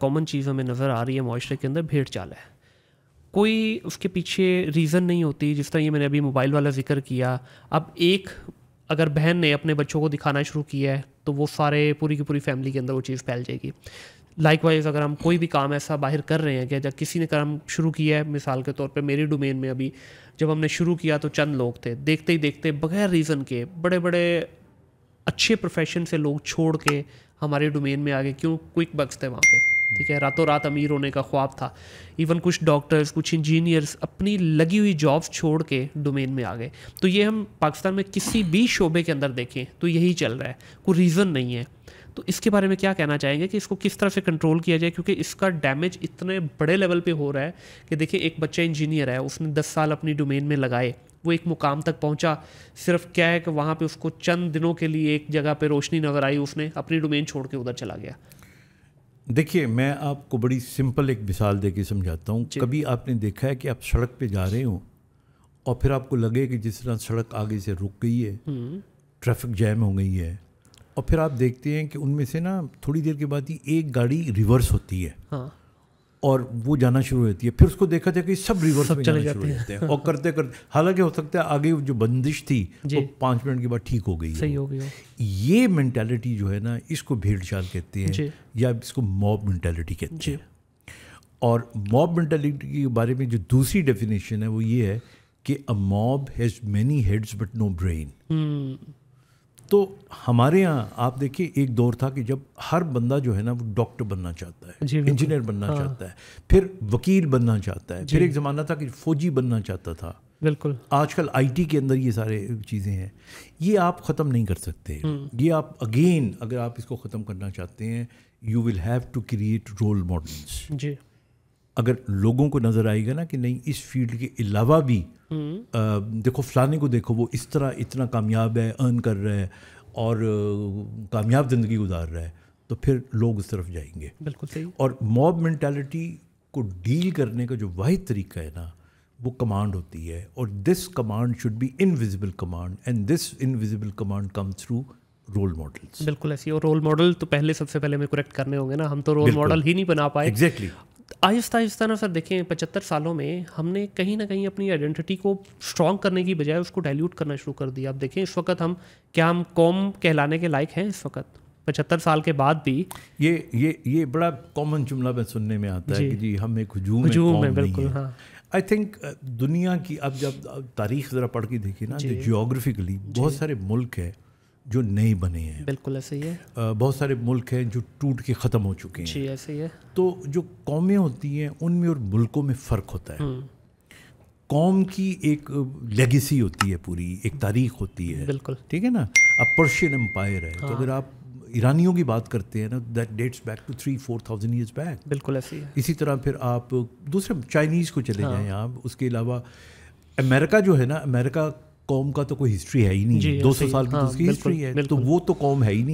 Common चीज़ हमें नज़र आ रही है माशरे के अंदर भेड़ चाल है कोई उसके पीछे रीज़न नहीं होती जिस तरह ये मैंने अभी मोबाइल वाला जिक्र किया अब एक अगर बहन ने अपने बच्चों को दिखाना शुरू किया है तो वो सारे पूरी की पूरी फैमिली के अंदर वो चीज़ फैल जाएगी लाइक वाइज अगर हम कोई भी काम ऐसा बाहर कर रहे हैं कि जब किसी ने काम शुरू किया है मिसाल के तौर पे मेरे डोमेन में अभी जब हमने शुरू किया तो चंद लोग थे देखते ही देखते बगैर रीज़न के बड़े बड़े अच्छे प्रोफेशन से लोग छोड़ के हमारे डोमेन में आ गए क्यों क्विक बग्स थे वहाँ पर ठीक है रातों रात अमीर होने का ख्वाब था इवन कुछ डॉक्टर्स कुछ इंजीनियर्स अपनी लगी हुई जॉब्स छोड़ के डोमेन में आ गए तो ये हम पाकिस्तान में किसी भी शोबे के अंदर देखें तो यही चल रहा है कोई रीज़न नहीं है तो इसके बारे में क्या कहना चाहेंगे कि इसको किस तरह से कंट्रोल किया जाए क्योंकि इसका डैमेज इतने बड़े लेवल पे हो रहा है कि देखिए एक बच्चा इंजीनियर है उसने 10 साल अपनी डोमेन में लगाए वो एक मुकाम तक पहुंचा सिर्फ क्या है कि वहाँ पे उसको चंद दिनों के लिए एक जगह पे रोशनी नज़र आई उसने अपनी डोमेन छोड़ के उधर चला गया देखिए मैं आपको बड़ी सिंपल एक मिसाल दे के समझाता हूँ कभी आपने देखा है कि आप सड़क पे जा रहे हो और फिर आपको लगे कि जिस तरह सड़क आगे से रुक गई है हम्म। ट्रैफिक जैम हो गई है और फिर आप देखते हैं कि उनमें से ना थोड़ी देर के बाद ही एक गाड़ी रिवर्स होती है हाँ। और वो जाना शुरू होती है फिर उसको देखा जाए कि सब रिवर्स सब चले जाते हैं है। और करते करते हालांकि हो सकता है आगे जो बंदिश थी वो पाँच मिनट के बाद ठीक हो गई सही हो गई ये मैंटेलिटी जो है ना इसको भेड़ चाल कहते हैं या इसको मॉब मैंटेलिटी कहते हैं और मॉब मैंटेलिटी के बारे में जो दूसरी डेफिनेशन है वो ये है कि a mob has many heads but no brain तो हमारे यहाँ आप देखिए एक दौर था कि जब हर बंदा जो है ना वो डॉक्टर बनना चाहता है इंजीनियर बनना हाँ। चाहता है फिर वकील बनना चाहता है फिर एक ज़माना था कि फौजी बनना चाहता था बिल्कुल आजकल आईटी के अंदर ये सारे चीज़ें हैं ये आप ख़त्म नहीं कर सकते हम्म। ये आप अगेन अगर आप इसको ख़त्म करना चाहते हैं you will have to create role models जी अगर लोगों को नज़र आएगा ना कि नहीं इस फील्ड के अलावा भी आ, हम्म। देखो फलाने को देखो वो इस तरह इतना कामयाब है अर्न कर रहा है और कामयाब ज़िंदगी गुजार रहा है तो फिर लोग उस तरफ जाएंगे बिल्कुल सही और मॉब मैंटेलिटी को डील करने का जो वाहि तरीका है ना वो कमांड होती है और this command should be invisible command and this invisible command come through role models बिल्कुल ऐसी और रोल मॉडल तो पहले सबसे पहले हमें करेक्ट करने होंगे ना हम तो रोल मॉडल ही नहीं बना पाए एग्जैक्टली exactly. आहिस्ता आहिस्ता ना सर देखें पचहत्तर सालों में हमने कहीं ना कहीं अपनी आइडेंटिटी को स्ट्रॉन्ग करने की बजाय उसको डाइल्यूट करना शुरू कर दिया आप देखें इस वक्त हम क्या हम कौम कहलाने के लायक हैं इस वक्त पचहत्तर साल के बाद भी ये ये ये बड़ा कॉमन जुमला में सुनने में आता है कि जी हम एक हजूम हजूम है बिल्कुल हाँ आई थिंक दुनिया की अब जब तारीख ज़रा पढ़ के देखिए ना जियोग्राफिकली बहुत सारे मुल्क है जो नए बने हैं बिल्कुल ऐसे ही है बहुत सारे मुल्क हैं जो टूट के ख़त्म हो चुके हैं जी ऐसे ही है तो जो कौमें होती हैं उनमें और मुल्कों में फ़र्क होता है हम्म। कौम की एक लेगेसी होती है पूरी एक तारीख होती है बिल्कुल ठीक है ना अब पर्शियन एम्पायर है तो हाँ। तो अगर आप ईरानियों की बात करते हैं ना that dates back to three four thousand years back बिल्कुल ऐसी है इसी तरह फिर आप दूसरे चाइनीज़ को चले हाँ। जाएँ आप उसके अलावा अमेरिका जो है ना अमेरिका कौम का तो कोई हिस्ट्री है ही नहीं दो सौ साल की तो हाँ, उसकी हिस्ट्री है तो वो तो कौम है ही नहीं